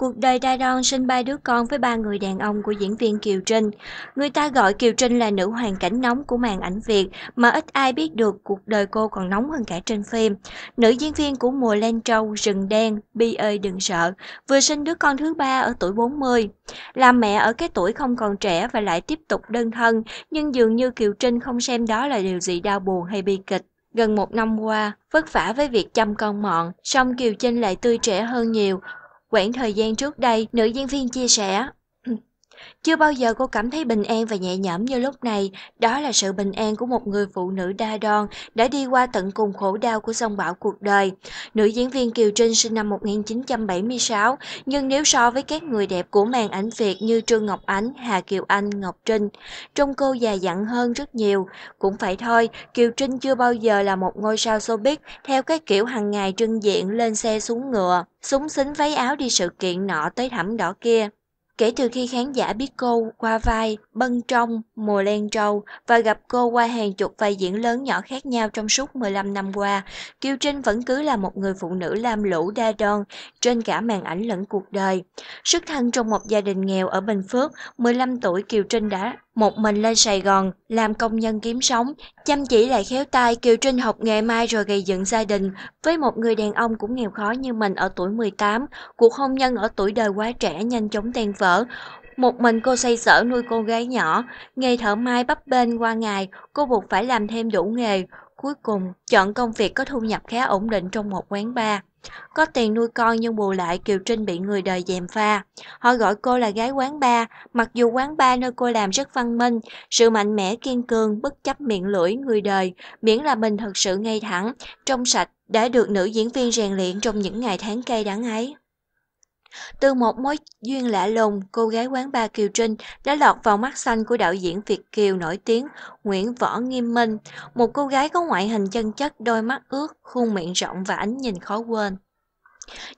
Cuộc đời đa Daron sinh ba đứa con với ba người đàn ông của diễn viên Kiều Trinh. Người ta gọi Kiều Trinh là nữ hoàng cảnh nóng của màn ảnh Việt mà ít ai biết được cuộc đời cô còn nóng hơn cả trên phim. Nữ diễn viên của mùa Len Trâu, Rừng Đen, Bi ơi đừng sợ, vừa sinh đứa con thứ ba ở tuổi 40. Làm mẹ ở cái tuổi không còn trẻ và lại tiếp tục đơn thân, nhưng dường như Kiều Trinh không xem đó là điều gì đau buồn hay bi kịch. Gần một năm qua, vất vả với việc chăm con mọn, song Kiều Trinh lại tươi trẻ hơn nhiều, Quãng thời gian trước đây, nữ diễn viên chia sẻ chưa bao giờ cô cảm thấy bình an và nhẹ nhõm như lúc này, đó là sự bình an của một người phụ nữ đa đoan đã đi qua tận cùng khổ đau của sông bão cuộc đời. Nữ diễn viên Kiều Trinh sinh năm 1976, nhưng nếu so với các người đẹp của màn ảnh Việt như Trương Ngọc Ánh, Hà Kiều Anh, Ngọc Trinh, trông cô già dặn hơn rất nhiều. Cũng phải thôi, Kiều Trinh chưa bao giờ là một ngôi sao showbiz theo cái kiểu hàng ngày trưng diện lên xe xuống ngựa, súng xính váy áo đi sự kiện nọ tới thảm đỏ kia. Kể từ khi khán giả biết cô qua vai Bân Trong, Mùa Len Trâu và gặp cô qua hàng chục vai diễn lớn nhỏ khác nhau trong suốt 15 năm qua, Kiều Trinh vẫn cứ là một người phụ nữ lam lũ đa đoan trên cả màn ảnh lẫn cuộc đời. Sức thân trong một gia đình nghèo ở Bình Phước, 15 tuổi Kiều Trinh đã một mình lên Sài Gòn, làm công nhân kiếm sống, chăm chỉ lại khéo tay Kiều Trinh học nghề mai rồi gây dựng gia đình. Với một người đàn ông cũng nghèo khó như mình ở tuổi 18, cuộc hôn nhân ở tuổi đời quá trẻ nhanh chóng tan vỡ. Một mình cô xây sở nuôi cô gái nhỏ, nghề thợ mai bắp bên qua ngày, cô buộc phải làm thêm đủ nghề. Cuối cùng, chọn công việc có thu nhập khá ổn định trong một quán bar. Có tiền nuôi con nhưng bù lại Kiều Trinh bị người đời dèm pha. Họ gọi cô là gái quán ba mặc dù quán ba nơi cô làm rất văn minh, sự mạnh mẽ kiên cường, bất chấp miệng lưỡi người đời, miễn là mình thật sự ngay thẳng, trong sạch, đã được nữ diễn viên rèn luyện trong những ngày tháng cây đắng ấy. Từ một mối duyên lạ lùng, cô gái quán bar Kiều Trinh đã lọt vào mắt xanh của đạo diễn Việt Kiều nổi tiếng Nguyễn Võ Nghiêm Minh, một cô gái có ngoại hình chân chất, đôi mắt ướt, khuôn miệng rộng và ánh nhìn khó quên.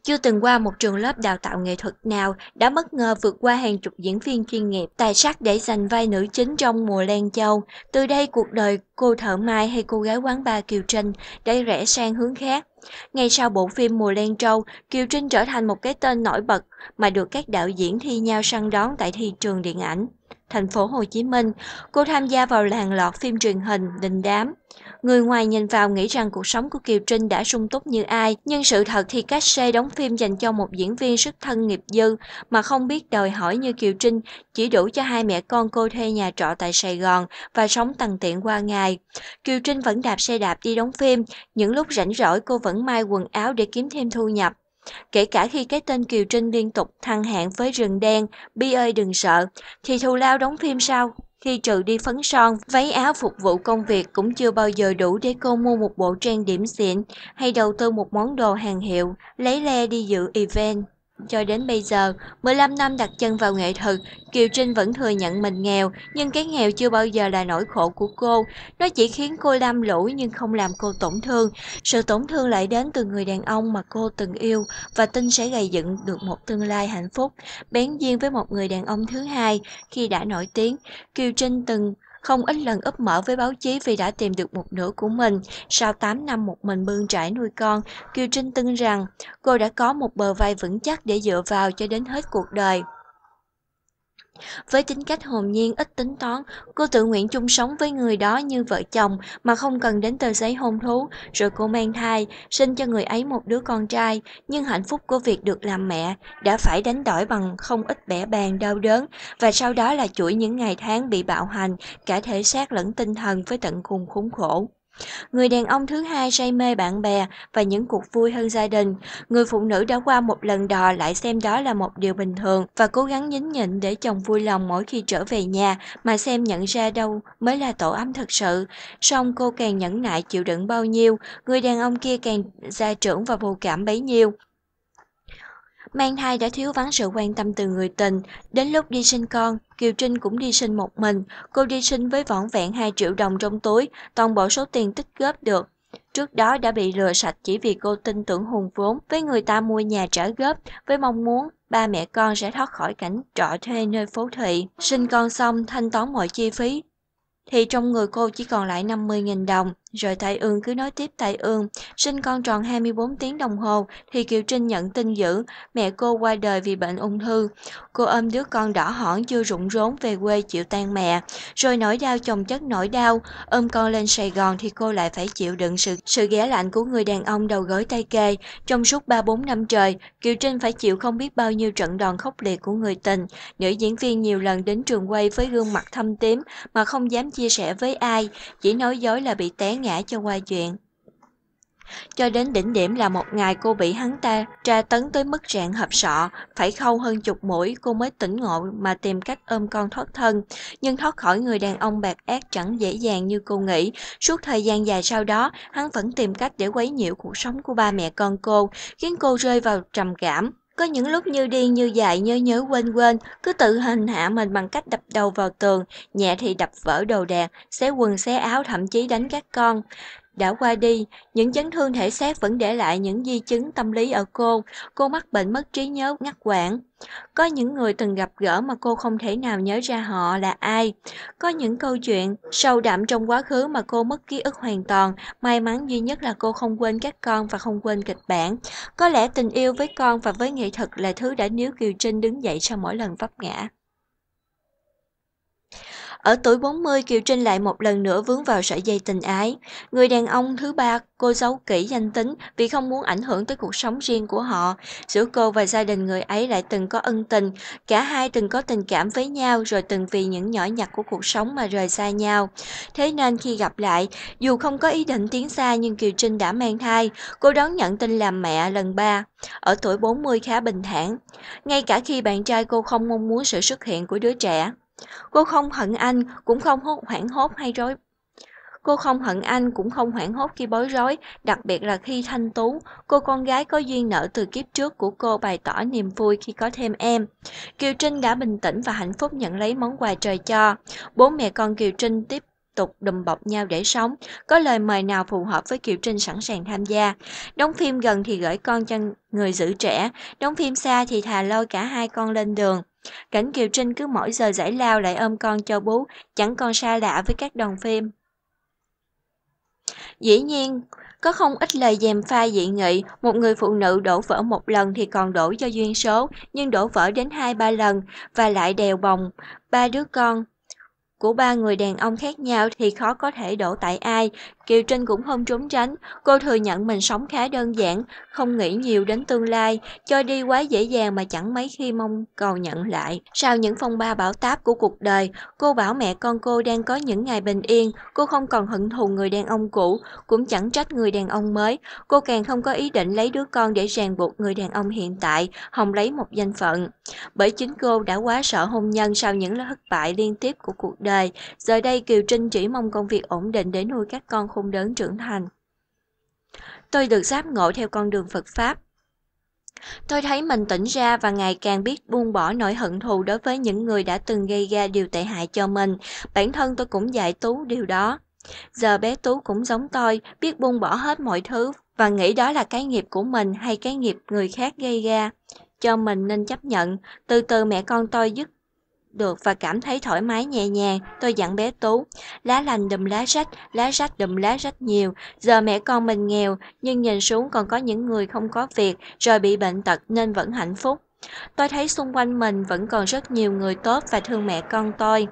Chưa từng qua một trường lớp đào tạo nghệ thuật nào đã bất ngờ vượt qua hàng chục diễn viên chuyên nghiệp tài sắc để giành vai nữ chính trong mùa Lan Châu. Từ đây cuộc đời cô thợ mai hay cô gái quán bar Kiều Trinh đã rẽ sang hướng khác. Ngay sau bộ phim Mùa Lan Châu, Kiều Trinh trở thành một cái tên nổi bật mà được các đạo diễn thi nhau săn đón tại thị trường điện ảnh. Thành phố Hồ Chí Minh, cô tham gia vào làng lọt phim truyền hình Đình Đám. Người ngoài nhìn vào nghĩ rằng cuộc sống của Kiều Trinh đã sung túc như ai, nhưng sự thật thì cách xe đóng phim dành cho một diễn viên sức thân nghiệp dư mà không biết đòi hỏi như Kiều Trinh chỉ đủ cho hai mẹ con cô thuê nhà trọ tại Sài Gòn và sống tầng tiện qua ngày. Kiều Trinh vẫn đạp xe đạp đi đóng phim, những lúc rảnh rỗi cô vẫn may quần áo để kiếm thêm thu nhập. Kể cả khi cái tên Kiều Trinh liên tục thăng hạng với rừng đen, bi ơi đừng sợ, thì thù lao đóng phim sau khi trừ đi phấn son, váy áo phục vụ công việc cũng chưa bao giờ đủ để cô mua một bộ trang điểm xịn hay đầu tư một món đồ hàng hiệu, lấy le đi dự event. Cho đến bây giờ, 15 năm đặt chân vào nghệ thuật, Kiều Trinh vẫn thừa nhận mình nghèo, nhưng cái nghèo chưa bao giờ là nỗi khổ của cô. Nó chỉ khiến cô lam lũ nhưng không làm cô tổn thương. Sự tổn thương lại đến từ người đàn ông mà cô từng yêu và tin sẽ gây dựng được một tương lai hạnh phúc. Bén duyên với một người đàn ông thứ hai khi đã nổi tiếng, Kiều Trinh từng không ít lần úp mở với báo chí vì đã tìm được một nửa của mình. Sau 8 năm một mình bươn trải nuôi con, Kiều Trinh tin rằng cô đã có một bờ vai vững chắc để dựa vào cho đến hết cuộc đời. Với tính cách hồn nhiên ít tính toán, cô tự nguyện chung sống với người đó như vợ chồng mà không cần đến tờ giấy hôn thú, rồi cô mang thai, sinh cho người ấy một đứa con trai, nhưng hạnh phúc của việc được làm mẹ đã phải đánh đổi bằng không ít bẻ bàng đau đớn và sau đó là chuỗi những ngày tháng bị bạo hành cả thể xác lẫn tinh thần với tận cùng khốn khổ. Người đàn ông thứ hai say mê bạn bè và những cuộc vui hơn gia đình. Người phụ nữ đã qua một lần đò lại xem đó là một điều bình thường và cố gắng nhín nhịn để chồng vui lòng mỗi khi trở về nhà mà xem nhận ra đâu mới là tổ ấm thật sự. Song cô càng nhẫn nại chịu đựng bao nhiêu, người đàn ông kia càng gia trưởng và vô cảm bấy nhiêu. Mang thai đã thiếu vắng sự quan tâm từ người tình, đến lúc đi sinh con, Kiều Trinh cũng đi sinh một mình, cô đi sinh với vỏn vẹn 2 triệu đồng trong túi, toàn bộ số tiền tích góp được. Trước đó đã bị lừa sạch chỉ vì cô tin tưởng hùng vốn với người ta mua nhà trả góp với mong muốn ba mẹ con sẽ thoát khỏi cảnh trọ thuê nơi phố thị. Sinh con xong thanh toán mọi chi phí thì trong người cô chỉ còn lại 50.000 đồng. Rồi Thái Ương cứ nói tiếp Thái Ương, sinh con tròn 24 tiếng đồng hồ thì Kiều Trinh nhận tin dữ, mẹ cô qua đời vì bệnh ung thư. Cô ôm đứa con đỏ hỏn chưa rụng rốn về quê chịu tan mẹ, rồi nỗi đau chồng chất nỗi đau, ôm con lên Sài Gòn thì cô lại phải chịu đựng sự sự ghẻ lạnh của người đàn ông đầu gối tay kề. Trong suốt 3-4 năm trời, Kiều Trinh phải chịu không biết bao nhiêu trận đòn khốc liệt của người tình. Nữ diễn viên nhiều lần đến trường quay với gương mặt thâm tím mà không dám chia sẻ với ai, chỉ nói dối là bị té ngã cho qua chuyện. Cho đến đỉnh điểm là một ngày cô bị hắn ta tra tấn tới mức trạng hợp sọ, phải khâu hơn chục mũi cô mới tỉnh ngộ mà tìm cách ôm con thoát thân. Nhưng thoát khỏi người đàn ông bạc ác chẳng dễ dàng như cô nghĩ. Suốt thời gian dài sau đó, hắn vẫn tìm cách để quấy nhiễu cuộc sống của ba mẹ con cô, khiến cô rơi vào trầm cảm, có những lúc như điên như dại nhớ nhớ quên quên, cứ tự hành hạ mình bằng cách đập đầu vào tường, nhẹ thì đập vỡ đồ đạc, xé quần xé áo thậm chí đánh các con. Đã qua đi, những chấn thương thể xác vẫn để lại những di chứng tâm lý ở cô. Cô mắc bệnh mất trí nhớ ngắt quãng, có những người từng gặp gỡ mà cô không thể nào nhớ ra họ là ai. Có những câu chuyện sâu đậm trong quá khứ mà cô mất ký ức hoàn toàn. May mắn duy nhất là cô không quên các con và không quên kịch bản. Có lẽ tình yêu với con và với nghệ thuật là thứ đã níu Kiều Trinh đứng dậy sau mỗi lần vấp ngã. Ở tuổi 40, Kiều Trinh lại một lần nữa vướng vào sợi dây tình ái. Người đàn ông thứ ba cô giấu kỹ danh tính vì không muốn ảnh hưởng tới cuộc sống riêng của họ. Giữa cô và gia đình người ấy lại từng có ân tình, cả hai từng có tình cảm với nhau rồi từng vì những nhỏ nhặt của cuộc sống mà rời xa nhau. Thế nên khi gặp lại, dù không có ý định tiến xa nhưng Kiều Trinh đã mang thai, cô đón nhận tin làm mẹ lần ba. Ở tuổi 40 khá bình thản, ngay cả khi bạn trai cô không mong muốn sự xuất hiện của đứa trẻ. Cô không hận anh, cũng không hoảng hốt hay rối. Cô không hận anh, cũng không hoảng hốt khi bối rối, đặc biệt là khi Thanh Tú, cô con gái có duyên nợ từ kiếp trước của cô bày tỏ niềm vui khi có thêm em. Kiều Trinh đã bình tĩnh và hạnh phúc nhận lấy món quà trời cho. Bố mẹ con Kiều Trinh tiếp tục đùm bọc nhau để sống, có lời mời nào phù hợp với Kiều Trinh sẵn sàng tham gia. Đóng phim gần thì gửi con cho người giữ trẻ, đóng phim xa thì thà lôi cả hai con lên đường. Cảnh Kiều Trinh cứ mỗi giờ giải lao lại ôm con cho bú, chẳng còn xa lạ với các đoàn phim. Dĩ nhiên, có không ít lời dèm pha dị nghị, một người phụ nữ đổ vỡ một lần thì còn đổ do duyên số, nhưng đổ vỡ đến hai ba lần và lại đèo bồng, ba đứa con của ba người đàn ông khác nhau thì khó có thể đổ tại ai, Kiều Trinh cũng không trốn tránh, cô thừa nhận mình sống khá đơn giản, không nghĩ nhiều đến tương lai, cho đi quá dễ dàng mà chẳng mấy khi mong cầu nhận lại. Sau những phong ba bão táp của cuộc đời, cô bảo mẹ con cô đang có những ngày bình yên, cô không còn hận thù người đàn ông cũ, cũng chẳng trách người đàn ông mới, cô càng không có ý định lấy đứa con để ràng buộc người đàn ông hiện tại, hòng lấy một danh phận. Bởi chính cô đã quá sợ hôn nhân sau những thất bại liên tiếp của cuộc đời, giờ đây Kiều Trinh chỉ mong công việc ổn định để nuôi các con khung đớn trưởng thành. Tôi được giáp ngộ theo con đường Phật Pháp. Tôi thấy mình tỉnh ra và ngày càng biết buông bỏ nỗi hận thù đối với những người đã từng gây ra điều tệ hại cho mình. Bản thân tôi cũng giải Tú điều đó. Giờ bé Tú cũng giống tôi, biết buông bỏ hết mọi thứ và nghĩ đó là cái nghiệp của mình hay cái nghiệp người khác gây ra. Cho mình nên chấp nhận, từ từ mẹ con tôi dứt được và cảm thấy thoải mái nhẹ nhàng, tôi dặn bé Tú. Lá lành đùm lá rách, lá rách đùm lá rách nhiều. Giờ mẹ con mình nghèo, nhưng nhìn xuống còn có những người không có việc, rồi bị bệnh tật nên vẫn hạnh phúc. Tôi thấy xung quanh mình vẫn còn rất nhiều người tốt và thương mẹ con tôi.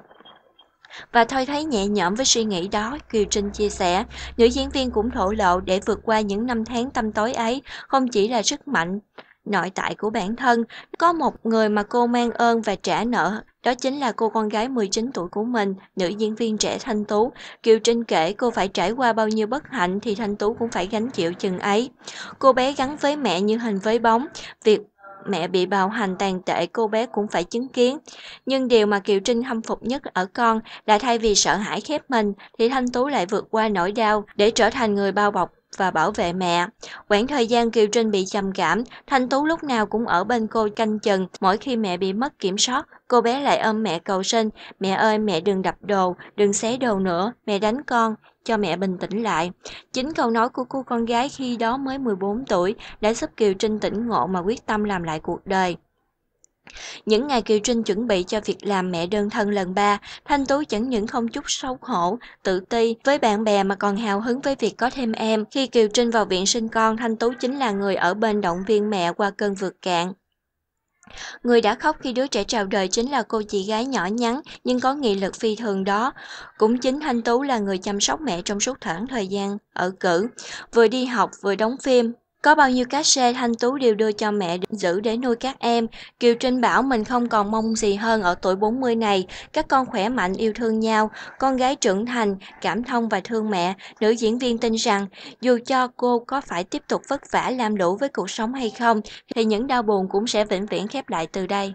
Và thôi thấy nhẹ nhõm với suy nghĩ đó, Kiều Trinh chia sẻ. Nữ diễn viên cũng thổ lộ để vượt qua những năm tháng tâm tối ấy, không chỉ là sức mạnh, nội tại của bản thân. Có một người mà cô mang ơn và trả nợ, đó chính là cô con gái 19 tuổi của mình, nữ diễn viên trẻ Thanh Tú. Kiều Trinh kể cô phải trải qua bao nhiêu bất hạnh thì Thanh Tú cũng phải gánh chịu chừng ấy. Cô bé gắn với mẹ như hình với bóng, việc mẹ bị bạo hành tàn tệ cô bé cũng phải chứng kiến. Nhưng điều mà Kiều Trinh hâm phục nhất ở con là thay vì sợ hãi khép mình thì Thanh Tú lại vượt qua nỗi đau để trở thành người bao bọc và bảo vệ mẹ. Quãng thời gian Kiều Trinh bị trầm cảm, Thanh Tú lúc nào cũng ở bên cô canh chừng. Mỗi khi mẹ bị mất kiểm soát, cô bé lại ôm mẹ cầu xin: Mẹ ơi, mẹ đừng đập đồ, đừng xé đồ nữa, mẹ đánh con, cho mẹ bình tĩnh lại. Chính câu nói của cô con gái khi đó mới 14 tuổi đã giúp Kiều Trinh tỉnh ngộ mà quyết tâm làm lại cuộc đời. Những ngày Kiều Trinh chuẩn bị cho việc làm mẹ đơn thân lần ba, Thanh Tú chẳng những không chút xấu hổ, tự ti với bạn bè mà còn hào hứng với việc có thêm em. Khi Kiều Trinh vào viện sinh con, Thanh Tú chính là người ở bên động viên mẹ qua cơn vượt cạn. Người đã khóc khi đứa trẻ chào đời chính là cô chị gái nhỏ nhắn nhưng có nghị lực phi thường đó. Cũng chính Thanh Tú là người chăm sóc mẹ trong suốt khoảng thời gian ở cử, vừa đi học vừa đóng phim, có bao nhiêu cá sê Thanh Tú đều đưa cho mẹ giữ để nuôi các em. Kiều Trinh bảo mình không còn mong gì hơn ở tuổi 40 này. Các con khỏe mạnh yêu thương nhau, con gái trưởng thành, cảm thông và thương mẹ. Nữ diễn viên tin rằng dù cho cô có phải tiếp tục vất vả làm đủ với cuộc sống hay không thì những đau buồn cũng sẽ vĩnh viễn khép lại từ đây.